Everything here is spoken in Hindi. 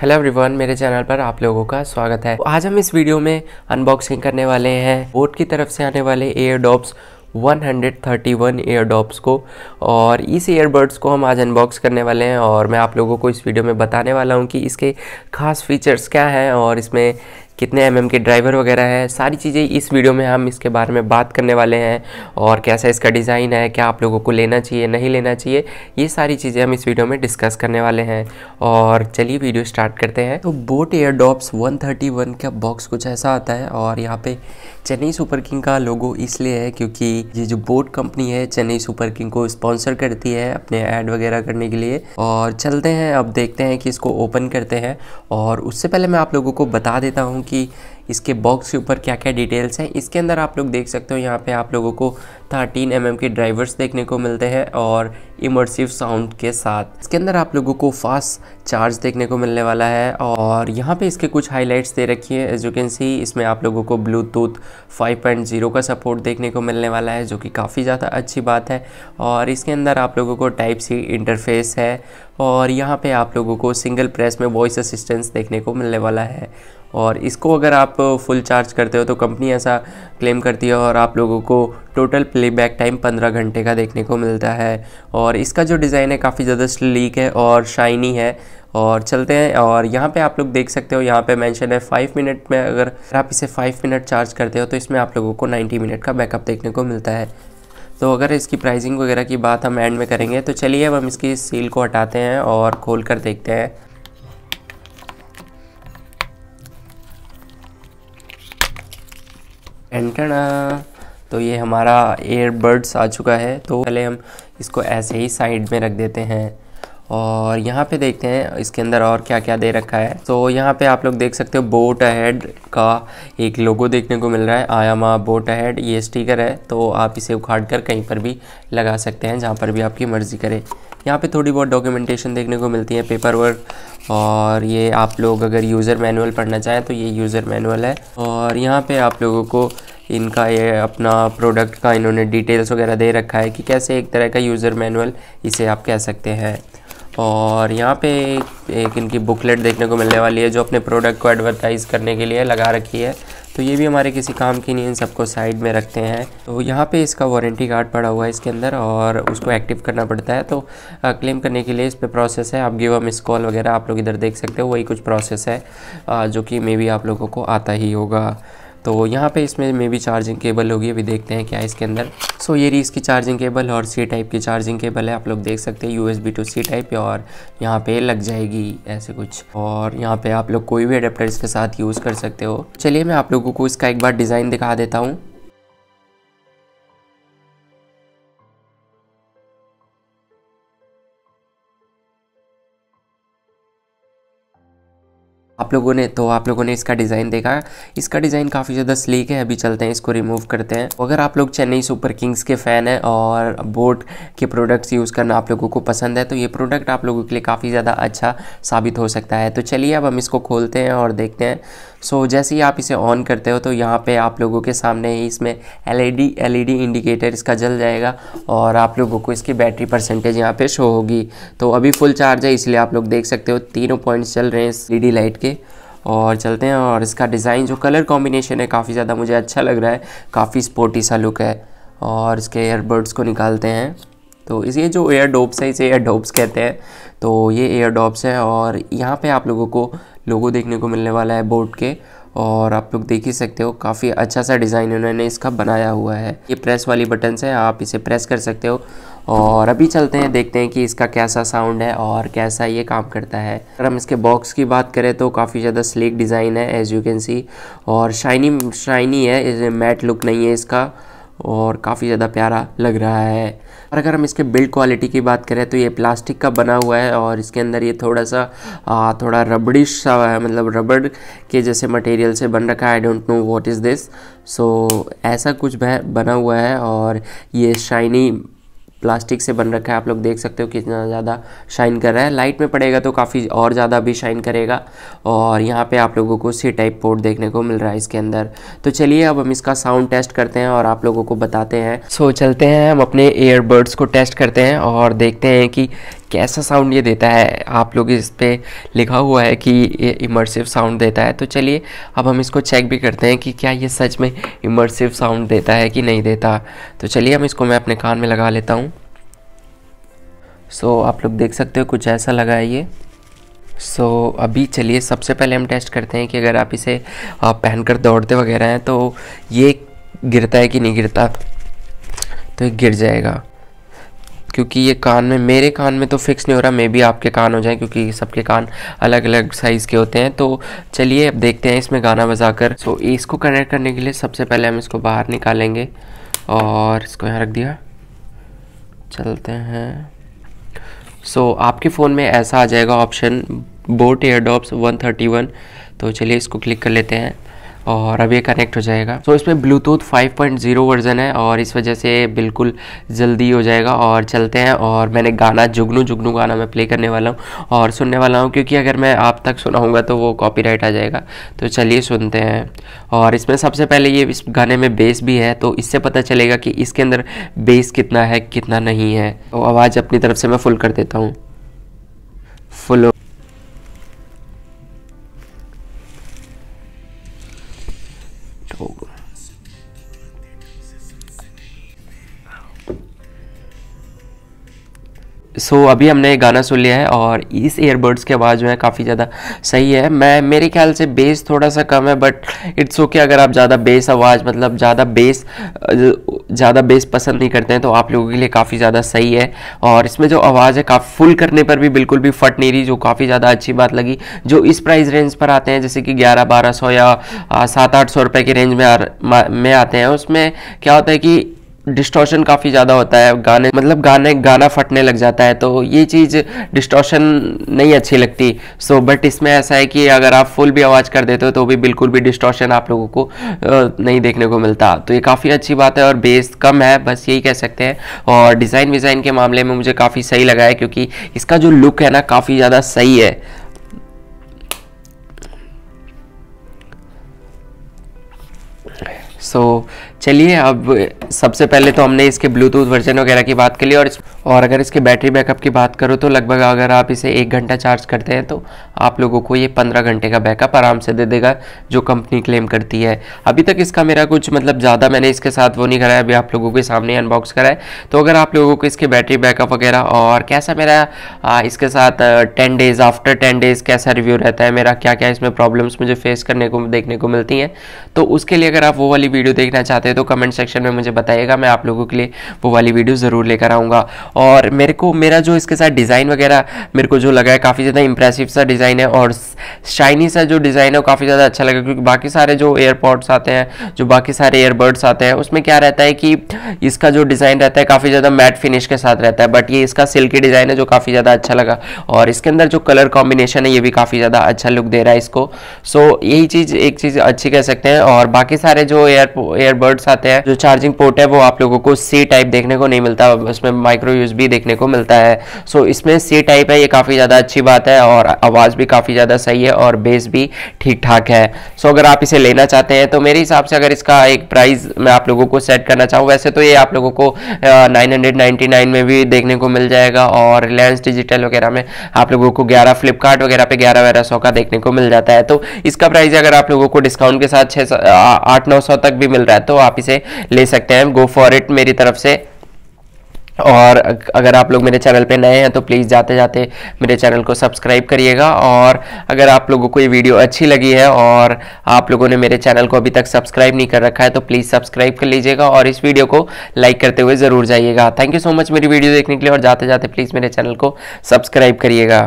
हेलो एवरीवन मेरे चैनल पर आप लोगों का स्वागत है आज हम इस वीडियो में अनबॉक्सिंग करने वाले हैं बोट की तरफ से आने वाले एयर डॉप्स 131 एयरडॉप्स को और इस एयरबर्ड्स को हम आज अनबॉक्स करने वाले हैं और मैं आप लोगों को इस वीडियो में बताने वाला हूँ कि इसके खास फीचर्स क्या हैं और इसमें कितने एम के ड्राइवर वगैरह है सारी चीज़ें इस वीडियो में हम इसके बारे में बात करने वाले हैं और कैसा इसका डिज़ाइन है क्या आप लोगों को लेना चाहिए नहीं लेना चाहिए ये सारी चीज़ें हम इस वीडियो में डिस्कस करने वाले हैं और चलिए वीडियो स्टार्ट करते हैं तो बोट एयर डॉप्स वन का बॉक्स कुछ ऐसा आता है और यहाँ पर चेन्नई सुपर किंग का लोगो इसलिए है क्योंकि ये जो बोट कंपनी है चेन्नई सुपर किंग को स्पॉन्सर करती है अपने ऐड वगैरह करने के लिए और चलते हैं अब देखते हैं कि इसको ओपन करते हैं और उससे पहले मैं आप लोगों को बता देता हूँ की इसके बॉक्स के ऊपर क्या क्या डिटेल्स हैं इसके अंदर आप लोग देख सकते हो यहाँ पे आप लोगों को 13 एम mm के ड्राइवर्स देखने को मिलते हैं और इमर्सिव साउंड के साथ इसके अंदर आप लोगों को फास्ट चार्ज देखने को मिलने वाला है और यहाँ पे इसके कुछ हाईलाइट्स दे रखी है एज यू कैन सी इसमें आप लोगों को ब्लूटूथ 5.0 का सपोर्ट देखने को मिलने वाला है जो कि काफ़ी ज़्यादा अच्छी बात है और इसके अंदर आप लोगों को टाइप सी इंटरफेस है और यहाँ पर आप लोगों को सिंगल प्रेस में वॉइस असिस्टेंस देखने को मिलने वाला है और इसको अगर आप आप फुल चार्ज करते हो तो कंपनी ऐसा क्लेम करती है और आप लोगों को टोटल प्लेबैक टाइम 15 घंटे का देखने को मिलता है और इसका जो डिज़ाइन है काफ़ी ज़्यादा स्लीक है और शाइनी है और चलते हैं और यहाँ पे आप लोग देख सकते हो यहाँ पे मेंशन है फाइव मिनट में अगर आप इसे फाइव मिनट चार्ज करते हो तो इसमें आप लोगों को नाइन्टी मिनट का बैकअप देखने को मिलता है तो अगर इसकी प्राइसिंग वगैरह की बात हम एंड में करेंगे तो चलिए अब हम इसकी सील को हटाते हैं और खोल कर देखते हैं एंटना तो ये हमारा एयरबड्स आ चुका है तो पहले हम इसको ऐसे ही साइड में रख देते हैं और यहाँ पे देखते हैं इसके अंदर और क्या क्या दे रखा है तो यहाँ पे आप लोग देख सकते हो बोट अहेड का एक लोगो देखने को मिल रहा है आयामा बोट अहेड ये स्टिकर है तो आप इसे उखाड़ कर कहीं पर भी लगा सकते हैं जहाँ पर भी आपकी मर्ज़ी करे यहाँ पे थोड़ी बहुत डॉक्यूमेंटेशन देखने को मिलती है पेपर वर्क और ये आप लोग अगर यूज़र मैनुअल पढ़ना चाहें तो ये यूज़र मैनुअल है और यहाँ पे आप लोगों को इनका ये अपना प्रोडक्ट का इन्होंने डिटेल्स वगैरह दे रखा है कि कैसे एक तरह का यूज़र मैनुअल इसे आप कह सकते हैं और यहाँ पे एक इनकी बुकलेट देखने को मिलने वाली है जो अपने प्रोडक्ट को एडवर्टाइज़ करने के लिए लगा रखी है तो ये भी हमारे किसी काम की नहीं इन सबको साइड में रखते हैं तो यहाँ पे इसका वारंटी कार्ड पड़ा हुआ है इसके अंदर और उसको एक्टिव करना पड़ता है तो आ, क्लेम करने के लिए इस पर प्रोसेस है आप गिव मिस कॉल वगैरह आप लोग इधर देख सकते हो वही कुछ प्रोसेस है आ, जो कि मे बी आप लोगों को आता ही होगा तो यहाँ पे इसमें मे भी चार्जिंग केबल होगी अभी देखते हैं क्या इसके अंदर सो so, ये रही इसकी चार्जिंग केबल और सी टाइप की चार्जिंग केबल है आप लोग देख सकते हैं U S B to C type और यहाँ पे लग जाएगी ऐसे कुछ और यहाँ पे आप लोग कोई भी अडेप्टर इसके साथ यूज़ कर सकते हो चलिए मैं आप लोगों को इसका एक बार डिज़ाइन दिखा देता हूँ आप लोगों ने तो आप लोगों ने इसका डिज़ाइन देखा इसका डिज़ाइन काफ़ी ज़्यादा स्लीक है अभी चलते हैं इसको रिमूव करते हैं तो अगर आप लोग चेन्नई सुपर किंग्स के फ़ैन हैं और बोट के प्रोडक्ट्स यूज़ करना आप लोगों को पसंद है तो ये प्रोडक्ट आप लोगों के लिए काफ़ी ज़्यादा अच्छा साबित हो सकता है तो चलिए अब हम इसको खोलते हैं और देखते हैं सो so, जैसे ही आप इसे ऑन करते हो तो यहाँ पे आप लोगों के सामने ही इसमें एलईडी एलईडी इंडिकेटर इसका जल जाएगा और आप लोगों को इसकी बैटरी परसेंटेज यहाँ पे शो होगी तो अभी फुल चार्ज है इसलिए आप लोग देख सकते हो तीनों पॉइंट्स चल रहे हैं इस एल लाइट e के और चलते हैं और इसका डिज़ाइन जो कलर कॉम्बिनेशन है काफ़ी ज़्यादा मुझे अच्छा लग रहा है काफ़ी स्पोर्टी सा लुक है और इसके एयरबड्स को निकालते हैं तो ये जो एयर डोब्स है इसे एयर डोब्स कहते हैं तो ये एयर डोब्स है और यहाँ पे आप लोगों को लोगो देखने को मिलने वाला है बोट के और आप लोग देख ही सकते हो काफ़ी अच्छा सा डिज़ाइन उन्होंने इसका बनाया हुआ है ये प्रेस वाली बटन से आप इसे प्रेस कर सकते हो और अभी चलते हैं देखते हैं कि इसका कैसा साउंड है और कैसा ये काम करता है अगर हम इसके बॉक्स की बात करें तो काफ़ी ज़्यादा स्लीक डिज़ाइन है एज यू कैन सी और शाइनी शाइनी है मैट लुक नहीं है इसका और काफ़ी ज़्यादा प्यारा लग रहा है और अगर हम इसके बिल्ड क्वालिटी की बात करें तो ये प्लास्टिक का बना हुआ है और इसके अंदर ये थोड़ा सा आ, थोड़ा रबड़िश सा है मतलब रबड़ के जैसे मटेरियल से बन रखा है I don't know what is this so ऐसा कुछ बना हुआ है और ये शाइनी प्लास्टिक से बन रखा है आप लोग देख सकते हो कितना ज़्यादा शाइन कर रहा है लाइट में पड़ेगा तो काफ़ी और ज़्यादा भी शाइन करेगा और यहाँ पे आप लोगों को सी टाइप पोर्ट देखने को मिल रहा है इसके अंदर तो चलिए अब हम इसका साउंड टेस्ट करते हैं और आप लोगों को बताते हैं सो so, चलते हैं हम अपने एयरबड्स को टेस्ट करते हैं और देखते हैं कि कैसा साउंड ये देता है आप लोग इस पर लिखा हुआ है कि ये इमर्सिव साउंड देता है तो चलिए अब हम इसको चेक भी करते हैं कि क्या ये सच में इमर्सिव साउंड देता है कि नहीं देता तो चलिए हम इसको मैं अपने कान में लगा लेता हूँ सो so, आप लोग देख सकते हो कुछ ऐसा लगा है ये सो so, अभी चलिए सबसे पहले हम टेस्ट करते हैं कि अगर आप इसे आप पहन कर दौड़ते वगैरह हैं तो ये गिरता है कि नहीं गिरता तो ये गिर जाएगा क्योंकि ये कान में मेरे कान में तो फिक्स नहीं हो रहा मे भी आपके कान हो जाए क्योंकि सबके कान अलग अलग साइज़ के होते हैं तो चलिए अब देखते हैं इसमें गाना बजा कर सो इसको कनेक्ट करने के लिए सबसे पहले हम इसको बाहर निकालेंगे और इसको यहाँ रख दिया चलते हैं सो so, आपके फ़ोन में ऐसा आ जाएगा option boAt air drops one तो चलिए इसको क्लिक कर लेते हैं और अब ये कनेक्ट हो जाएगा तो इसमें ब्लूटूथ 5.0 वर्जन है और इस वजह से बिल्कुल जल्दी हो जाएगा और चलते हैं और मैंने गाना जुगनू जुगनू गाना मैं प्ले करने वाला हूँ और सुनने वाला हूँ क्योंकि अगर मैं आप तक सुनाऊँगा तो वो कॉपीराइट आ जाएगा तो चलिए सुनते हैं और इसमें सबसे पहले ये इस गाने में बेस भी है तो इससे पता चलेगा कि इसके अंदर बेस कितना है कितना नहीं है तो आवाज़ अपनी तरफ से मैं फुल कर देता हूँ फुल सो so, अभी हमने गाना सुन लिया है और इस ईयरबड्स की आवाज़ जो है काफ़ी ज़्यादा सही है मैं मेरे ख्याल से बेस थोड़ा सा कम है बट इट्स ओके अगर आप ज़्यादा बेस आवाज़ मतलब ज़्यादा बेस ज़्यादा बेस पसंद नहीं करते हैं तो आप लोगों के लिए काफ़ी ज़्यादा सही है और इसमें जो आवाज़ है काफ़ी फुल करने पर भी बिल्कुल भी फट नहीं रही जो काफ़ी ज़्यादा अच्छी बात लगी जो इस प्राइस रेंज पर आते हैं जैसे कि ग्यारह बारह सौ या सात आठ सौ रुपये के रेंज में आ, में आते हैं उसमें क्या होता है कि डिस्टॉर्शन काफ़ी ज़्यादा होता है गाने मतलब गाने गाना फटने लग जाता है तो ये चीज़ डिस्टॉर्शन नहीं अच्छी लगती सो so, बट इसमें ऐसा है कि अगर आप फुल भी आवाज़ कर देते हो तो भी बिल्कुल भी डिस्टॉर्शन आप लोगों को नहीं देखने को मिलता तो ये काफ़ी अच्छी बात है और बेस कम है बस यही कह सकते हैं और डिज़ाइन विज़ाइन के मामले में मुझे काफ़ी सही लगा है क्योंकि इसका जो लुक है ना काफ़ी ज़्यादा सही है सो so, चलिए अब सबसे पहले तो हमने इसके ब्लूटूथ वर्जन वगैरह की बात कर ली और इस और अगर इसके बैटरी बैकअप की बात करो तो लगभग अगर आप इसे एक घंटा चार्ज करते हैं तो आप लोगों को ये पंद्रह घंटे का बैकअप आराम से दे देगा जो कंपनी क्लेम करती है अभी तक इसका मेरा कुछ मतलब ज़्यादा मैंने इसके साथ वो नहीं कराया अभी आप लोगों के सामने अनबॉक्स कराए तो अगर आप लोगों को इसके बैटरी बैकअप वगैरह और कैसा मेरा इसके साथ ten days after ten days कैसा रिव्यू रहता है मेरा क्या क्या इसमें प्रॉब्लम्स मुझे फेस करने को देखने को मिलती हैं तो उसके लिए अगर आप वो वाली वीडियो देखना चाहते चाहते हैं तो कमेंट सेक्शन में मुझे बताइएगा मैं आप लोगों के लिए वो वाली वीडियो ज़रूर लेकर आऊँगा और मेरे को मेरा जो इसके साथ डिज़ाइन वगैरह मेरे को जो लगा है काफ़ी ज़्यादा इंप्रेसिव सा डिज़ाइन है और शाइनी सा जो डिज़ाइन है वो काफ़ी ज़्यादा अच्छा लगा क्योंकि बाकी सारे जो एयरपॉड्स आते हैं जो बाकी सारे एयरबर्ड्स आते हैं उसमें क्या रहता है कि इसका जो डिज़ाइन रहता है काफ़ी ज़्यादा मैट फिनिश के साथ रहता है बट ये इसका सिल्की डिज़ाइन है जो काफ़ी ज़्यादा अच्छा लगा और इसके अंदर जो कलर कॉम्बिनेशन है ये भी काफ़ी ज़्यादा अच्छा लुक दे रहा है इसको सो so, यही चीज़ एक चीज़ अच्छी कह सकते हैं और बाकी सारे जो एयर एयरबड बर्ड्स आते हैं जो चार्जिंग पोर्ट है वो आप लोगों को सी टाइप देखने को नहीं मिलता उसमें माइक्रो यूज भी देखने को मिलता है सो इसमें सी टाइप है ये काफ़ी ज़्यादा अच्छी बात है और आवाज़ भी काफ़ी ज़्यादा सही है और बेस भी ठीक ठाक है सो अगर आप इसे लेना चाहते हैं तो मेरे हिसाब से अगर इसका एक प्राइस मैं आप लोगों को सेट करना चाहूँ वैसे तो ये आप लोगों को नाइन में भी देखने को मिल जाएगा और रिलायंस डिजिटल वगैरह में आप लोगों को ग्यारह फ्लिपकार्ट वगैरह पे ग्यारह वगैरह सौ का देखने को मिल जाता है तो इसका प्राइस अगर आप लोगों को डिस्काउंट के साथ छः आठ नौ सौ तक भी मिल रहा है तो आप इसे ले सकते हैं गो फॉर इट मेरी तरफ से और अगर आप लोग मेरे चैनल पे नए हैं तो प्लीज़ जाते जाते मेरे चैनल को सब्सक्राइब करिएगा और अगर आप लोगों को ये वीडियो अच्छी लगी है और आप लोगों ने मेरे चैनल को अभी तक सब्सक्राइब नहीं कर रखा है तो प्लीज़ सब्सक्राइब कर लीजिएगा और इस वीडियो को लाइक करते हुए ज़रूर जाइएगा थैंक यू सो मच मेरी वीडियो देखने के लिए और जाते जाते प्लीज़ मेरे चैनल को सब्सक्राइब करिएगा